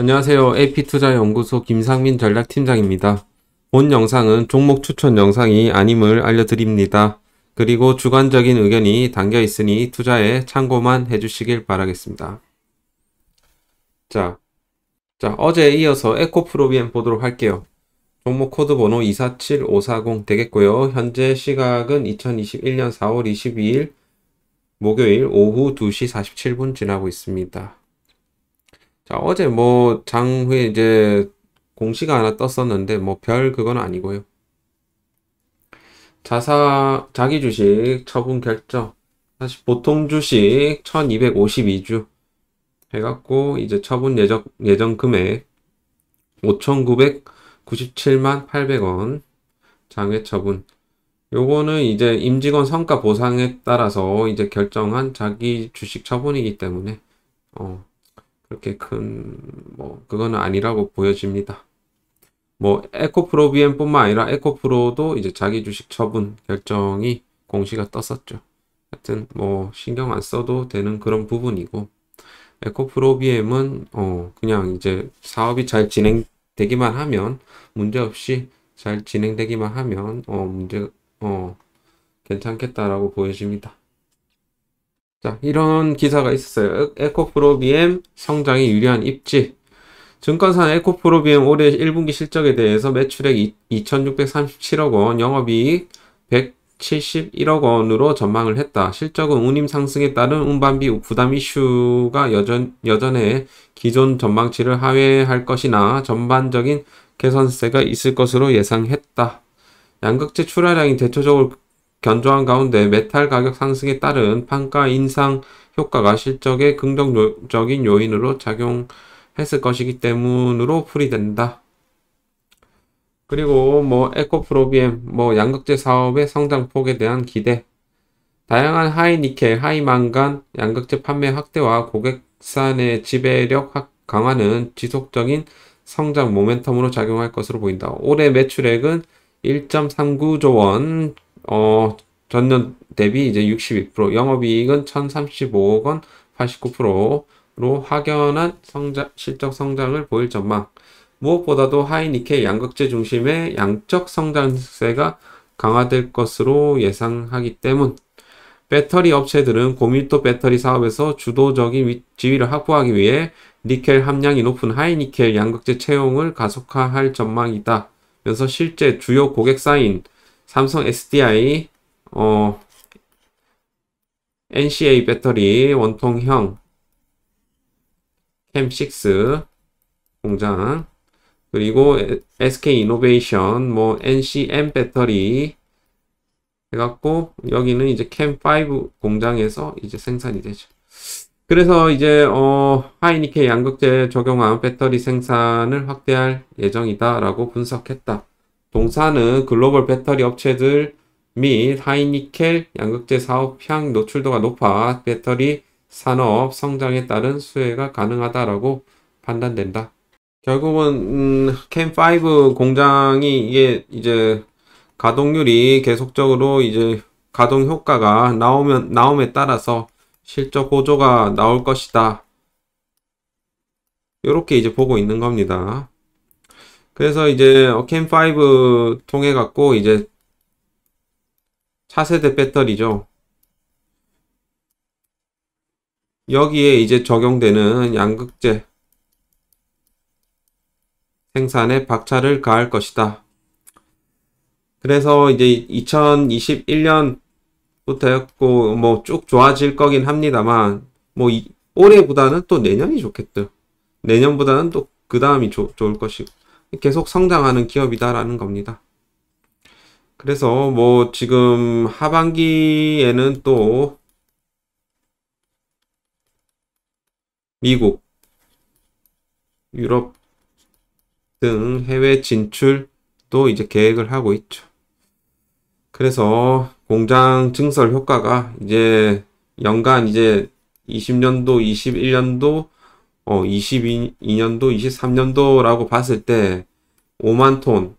안녕하세요. AP투자연구소 김상민 전략팀장입니다. 본 영상은 종목 추천 영상이 아님을 알려드립니다. 그리고 주관적인 의견이 담겨 있으니 투자에 참고만 해주시길 바라겠습니다. 자, 자 어제에 이어서 에코프로비엠 보도록 할게요. 종목 코드 번호 247540 되겠고요. 현재 시각은 2021년 4월 22일 목요일 오후 2시 47분 지나고 있습니다. 자, 어제 뭐 장후에 이제 공시가 하나 떴었는데 뭐 별 그건 아니고요. 자사 자기 주식 처분 결정. 사실 보통 주식 1252주 해 갖고 이제 처분 예정 예정 금액 5,997만 800원 장외 처분. 요거는 이제 임직원 성과 보상에 따라서 이제 결정한 자기 주식 처분이기 때문에 어, 그렇게 큰 뭐그건 아니라고 보여집니다. 뭐 에코프로 비엔뿐만 아니라 에코프로도 이제 자기 주식 처분 결정이 공시가 떴었죠. 하여튼 뭐 신경 안 써도 되는 그런 부분이고 에코프로 비엠은 어 그냥 이제 사업이 잘 진행되기만 하면 문제없이 잘 진행되기만 하면 어 문제 어 괜찮겠다라고 보여집니다. 자, 이런 기사가 있었어요. 에코프로비엠 성장이 유리한 입지. 증권사 에코프로비엠 올해 1분기 실적에 대해서 매출액 2,637억 원, 영업이익 171억 원으로 전망을 했다. 실적은 운임 상승에 따른 운반비 부담 이슈가 여전, 여전해 기존 전망치를 하회할 것이나 전반적인 개선세가 있을 것으로 예상했다. 양극재 출하량이 대체적으로 견조한 가운데 메탈 가격 상승에 따른 판가 인상 효과가 실적의 긍정적인 요인으로 작용했을 것이기 때문으로 풀이된다. 그리고 뭐 에코프로비엠, 뭐 양극재 사업의 성장폭에 대한 기대, 다양한 하이니켈, 하이만간, 양극재 판매 확대와 고객산의 지배력 강화는 지속적인 성장 모멘텀으로 작용할 것으로 보인다. 올해 매출액은 1.39조 원 어, 전년 대비 이제 62%, 영업이익은 1,035억 원, 89%로 확연한 성장, 실적 성장을 보일 전망. 무엇보다도 하이니케 양극재 중심의 양적 성장세가 강화될 것으로 예상하기 때문. 배터리 업체들은 고밀도 배터리 사업에서 주도적인 지위를 확보하기 위해 니켈 함량이 높은 하이니켈 양극재 채용을 가속화할 전망이다. 면서 실제 주요 고객사인 삼성 SDI 어, NCA 배터리 원통형 캠6 공장 그리고 SK 이노베이션 뭐 NCM 배터리 해갖고 여기는 이제 캠5 공장에서 이제 생산이 되죠. 그래서 이제 어, 하이니케 양극재 적용한 배터리 생산을 확대할 예정이다라고 분석했다. 동사는 글로벌 배터리 업체들 및 하이니켈 양극재 사업 향 노출도가 높아 배터리 산업 성장에 따른 수혜가 가능하다라고 판단된다. 결국은 음, 캠5 공장이 이게 이제 가동률이 계속적으로 이제 가동 효과가 나오면 나옴에 따라서 실적 보조가 나올 것이다. 이렇게 이제 보고 있는 겁니다. 그래서 이제 캠5 통해 갖고 이제 차세대 배터리죠. 여기에 이제 적용되는 양극재 생산에 박차를 가할 것이다. 그래서 이제 2021년부터였고 뭐 쭉 좋아질 거긴 합니다만 뭐 올해보다는 또 내년이 좋겠죠. 내년보다는 또 그 다음이 좋을 것이고 계속 성장하는 기업이다라는 겁니다. 그래서 뭐 지금 하반기에는 또 미국, 유럽 등 해외 진출도 이제 계획을 하고 있죠. 그래서 공장 증설 효과가 이제 연간 이제 20년도, 21년도 어, 22년도, 23년도라고 봤을 때 5만 톤.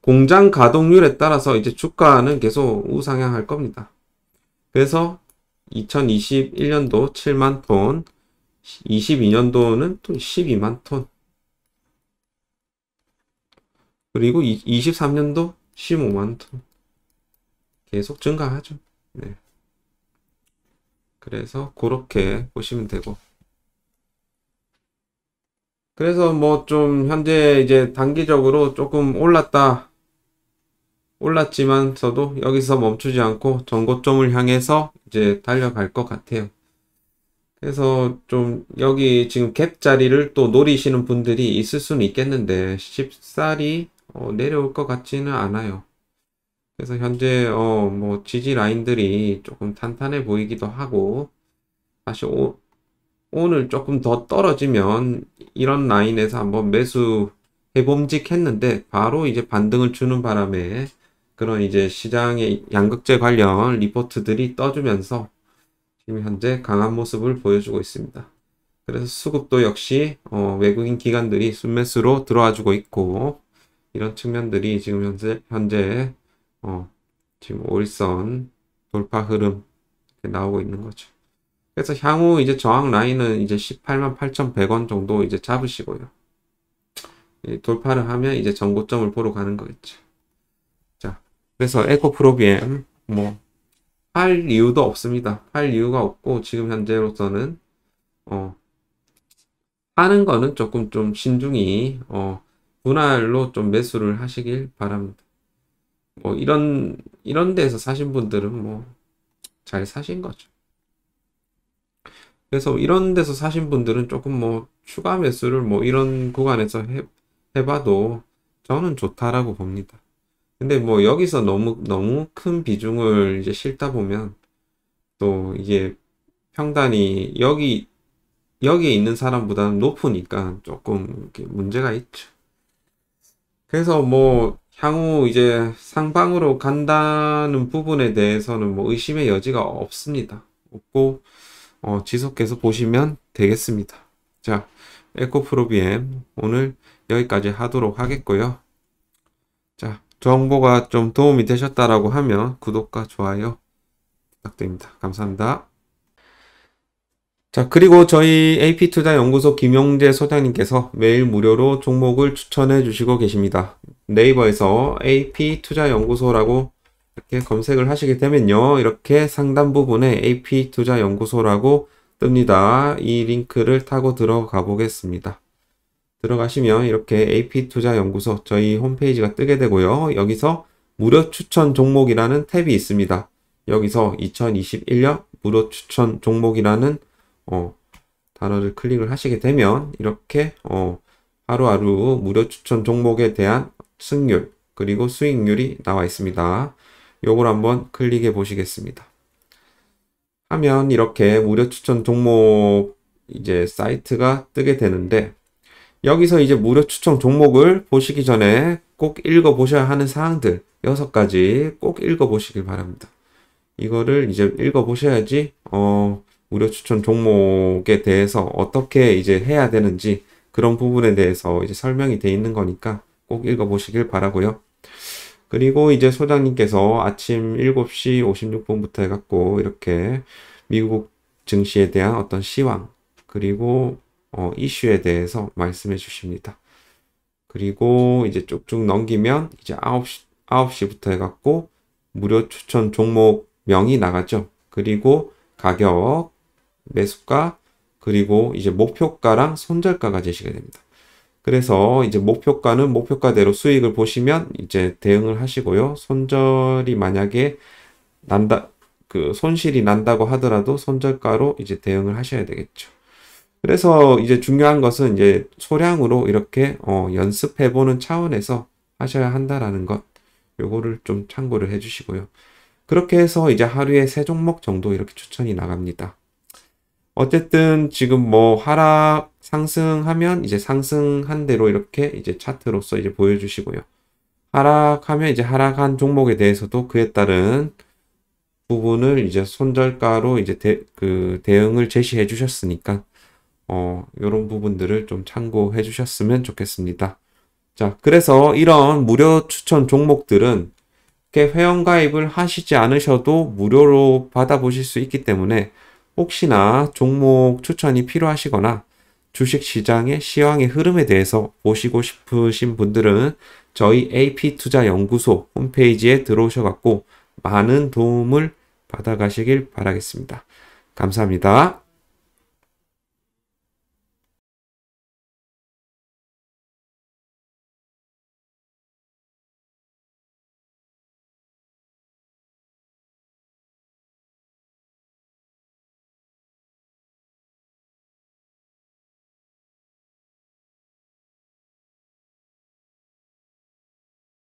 공장 가동률에 따라서 이제 주가는 계속 우상향할 겁니다. 그래서 2021년도 7만 톤, 22년도는 또 12만 톤. 그리고 23년도 15만 톤. 계속 증가하죠. 네. 그래서 그렇게 보시면 되고 그래서 뭐 좀 현재 이제 단기적으로 조금 올랐다 올랐지만서도 여기서 멈추지 않고 전고점을 향해서 이제 달려갈 것 같아요. 그래서 좀 여기 지금 갭 자리를 또 노리시는 분들이 있을 수는 있겠는데 쉽사리 어 내려올 것 같지는 않아요. 그래서 현재 어 뭐 지지 라인들이 조금 탄탄해 보이기도 하고 다시 오, 오늘 조금 더 떨어지면 이런 라인에서 한번 매수 해봄직 했는데 바로 이제 반등을 주는 바람에 그런 이제 시장의 양극재 관련 리포트들이 떠주면서 지금 현재 강한 모습을 보여주고 있습니다. 그래서 수급도 역시 어 외국인 기관들이 순매수로 들어와주고 있고 이런 측면들이 지금 현재 현재 어 지금 오일선 돌파 흐름 나오고 있는 거죠. 그래서 향후 이제 저항 라인은 이제 18만 8,100원 정도 이제 잡으시고요. 돌파를 하면 이제 전고점을 보러 가는 거겠죠. 자, 그래서 에코 프로비엠 뭐팔 이유도 없습니다. 팔 이유가 없고 지금 현재로서는 어 하는 거는 조금 좀 신중히 어 분할로 좀 매수를 하시길 바랍니다. 뭐 이런 이런 데에서 사신 분들은 뭐 잘 사신 거죠. 그래서 이런 데서 사신 분들은 조금 뭐 추가 매수를 뭐 이런 구간에서 해, 해봐도 저는 좋다라고 봅니다. 근데 뭐 여기서 너무 너무 큰 비중을 이제 실다 보면 또 이게 평단이 여기 여기에 있는 사람보다는 높으니까 조금 문제가 있죠. 그래서 뭐 향후 이제 상방으로 간다는 부분에 대해서는 뭐 의심의 여지가 없습니다. 없고 어, 지속해서 보시면 되겠습니다. 자, 에코프로비엠 오늘 여기까지 하도록 하겠고요. 자, 정보가 좀 도움이 되셨다라고 하면 구독과 좋아요 부탁드립니다. 감사합니다. 자, 그리고 저희 AP투자연구소 김용재 소장님께서 매일 무료로 종목을 추천해 주시고 계십니다. 네이버에서 AP투자연구소라고 이렇게 검색을 하시게 되면요. 이렇게 상단 부분에 AP투자연구소라고 뜹니다. 이 링크를 타고 들어가 보겠습니다. 들어가시면 이렇게 AP투자연구소 저희 홈페이지가 뜨게 되고요. 여기서 무료 추천 종목이라는 탭이 있습니다. 여기서 2021년 무료 추천 종목이라는 어, 단어를 클릭을 하시게 되면 이렇게 어, 하루하루 무료 추천 종목에 대한 승률 그리고 수익률이 나와 있습니다. 요걸 한번 클릭해 보시겠습니다. 하면 이렇게 무료 추천 종목 이제 사이트가 뜨게 되는데 여기서 이제 무료 추천 종목을 보시기 전에 꼭 읽어 보셔야 하는 사항들 여섯 가지 꼭 읽어 보시길 바랍니다. 이거를 이제 읽어 보셔야지 어 무료 추천 종목에 대해서 어떻게 이제 해야 되는지 그런 부분에 대해서 이제 설명이 돼 있는 거니까 꼭 읽어 보시길 바라고요. 그리고 이제 소장님께서 아침 7시 56분부터 해갖고 이렇게 미국 증시에 대한 어떤 시황 그리고 어, 이슈에 대해서 말씀해 주십니다. 그리고 이제 쭉쭉 넘기면 이제 9시, 9시부터 해갖고 무료 추천 종목 명이 나가죠. 그리고 가격, 매수가, 그리고 이제 목표가랑 손절가가 제시가 됩니다. 그래서 이제 목표가는 목표가대로 수익을 보시면 이제 대응을 하시고요. 손절이 만약에 난다, 그 손실이 난다고 하더라도 손절가로 이제 대응을 하셔야 되겠죠. 그래서 이제 중요한 것은 이제 소량으로 이렇게 어, 연습해 보는 차원에서 하셔야 한다라는 것. 요거를 좀 참고를 해 주시고요. 그렇게 해서 이제 하루에 세 종목 정도 이렇게 추천이 나갑니다. 어쨌든 지금 뭐 하락 상승하면 이제 상승한 대로 이렇게 이제 차트로서 이제 보여주시고요. 하락하면 이제 하락한 종목에 대해서도 그에 따른 부분을 이제 손절가로 이제 대, 그 대응을 제시해 주셨으니까 어, 이런 부분들을 좀 참고해 주셨으면 좋겠습니다. 자, 그래서 이런 무료 추천 종목들은 이렇게 회원 가입을 하시지 않으셔도 무료로 받아보실 수 있기 때문에 혹시나 종목 추천이 필요하시거나 주식시장의 시황의 흐름에 대해서 보시고 싶으신 분들은 저희 AP투자연구소 홈페이지에 들어오셔갖고 많은 도움을 받아가시길 바라겠습니다. 감사합니다.